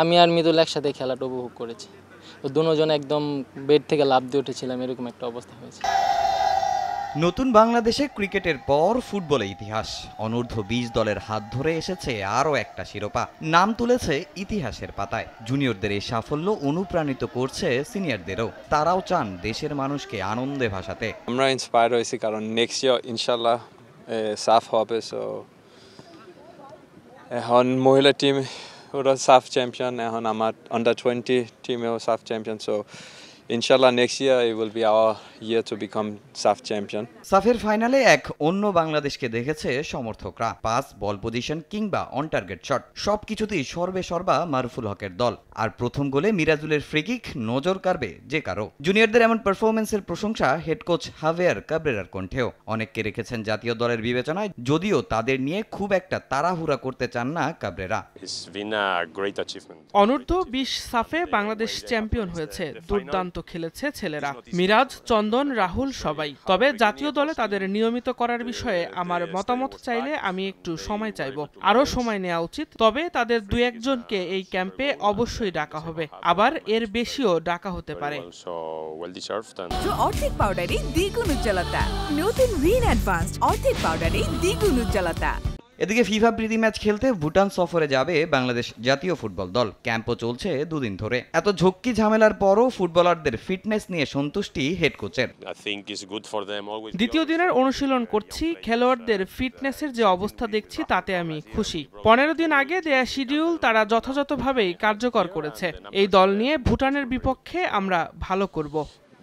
আমি আর মৃদুল একসাথে খেলাটা উপভোগ করেছি দুজন একদম বেড থেকে লাভ দিয়ে উঠেছিলাম এরকম একটা অবস্থা হয়েছে নতুন বাংলাদেশে ক্রিকেটের পর ফুটবলে ইতিহাস অনূর্ধ্ব বিশ দলের হাত ধরে এসেছে আরও একটা শিরোপা নাম তুলেছে ইতিহাসের পাতায় জুনিয়রদের এই সাফল্য অনুপ্রাণিত করছে সিনিয়রদেরও তারাও চান দেশের মানুষকে আনন্দে ভাসাতে আমরা ইন্সপায়ার হয়েছি কারণ নেক্সট ইয়ার ইনশাল্লাহ সাফ হবে সো এখন মহিলা টিম ওরা সাফ চ্যাম্পিয়ন এখন আমার আন্ডার টোয়েন্টি টিমেও সাফ চ্যাম্পিয়ন সো ইনশাল্লাহ next year it will be our year to become SAFF champion সাফের ফাইনালে এক অন্য বাংলাদেশকে দেখেছে সমর্থকরা পাস বল পজিশন কিংবা অন টার্গেট শট সবকিছুতেই সর্বে সর্বা মারুফুল হকের দল আর প্রথম গোলে মিরাজুলের ফ্রিকিক নজর কাড়বে যে কারো জুনিয়রদের এমন পারফরম্যান্সের প্রশংসা হেড কোচ হাভেয়ার কাবরেরার কণ্ঠেও অনেককে রেখেছেন জাতীয় দলের বিবেচনায় যদিও তাদের নিয়ে খুব একটা তাড়াহুড়া করতে চান না কাবরেরা অনূর্ধ্ব বিশ সাফে বাংলাদেশ চ্যাম্পিয়ন হয়েছে দুর্দান্ত খেলেছে ছেলেরা মিরাজ চন্দন রাহুল সবাই তবে জাতীয় দলে তাদের নিয়মিত করার বিষয়ে আমার মতামত চাইলে আমি একটু সময় চাইব আরও সময় নেওয়া উচিত তবে তাদের দু একজনকে এই ক্যাম্পে অবশ্যই ডাকা হবে আবার এর বেশিও ডাকা হতে পারে অর্ধেক পাউডারে দ্বিগুণ উজ্জ্বলতা নতুন রিন অ্যাডভান্সড অর্ধেক পাউডারে দ্বিগুণ উজ্জ্বলতা এদিকে ফিফা প্রীতি ম্যাচ খেলতে ভুটান সফরে যাবে বাংলাদেশ জাতীয় ফুটবল দল ক্যাম্পও চলছে দুদিন ধরে এত ঝক্কি ঝামেলার পরও ফুটবলারদের ফিটনেস নিয়ে সন্তুষ্টি হেড কোচের দ্বিতীয় দিনের অনুশীলন করছি খেলোয়াড়দের ফিটনেসের যে অবস্থা দেখছি তাতে আমি খুশি পনেরো দিন আগে দেয়া শিডিউল তারা যথাযথভাবেই কার্যকর করেছে এই দল নিয়ে ভুটানের বিপক্ষে আমরা ভালো করব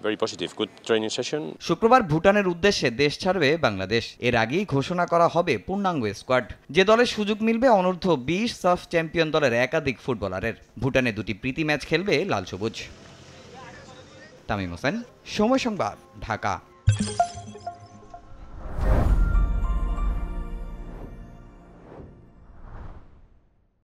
very positive, good training session. শুক্রবার ভুটানের উদ্দেশ্যে দেশ ছাড়বে বাংলাদেশ এর আগেই ঘোষণা করা হবে পূর্ণাঙ্গ স্কোয়াড যে দলের সুযোগ মিলবে অনূর্ধ্ব বিশ সাফ চ্যাম্পিয়ন দলের একাধিক ফুটবলারের ভুটানে দুটি প্রীতি ম্যাচ খেলবে লাল সবুজ তামিম হোসেন সময় সংবাদ ঢাকা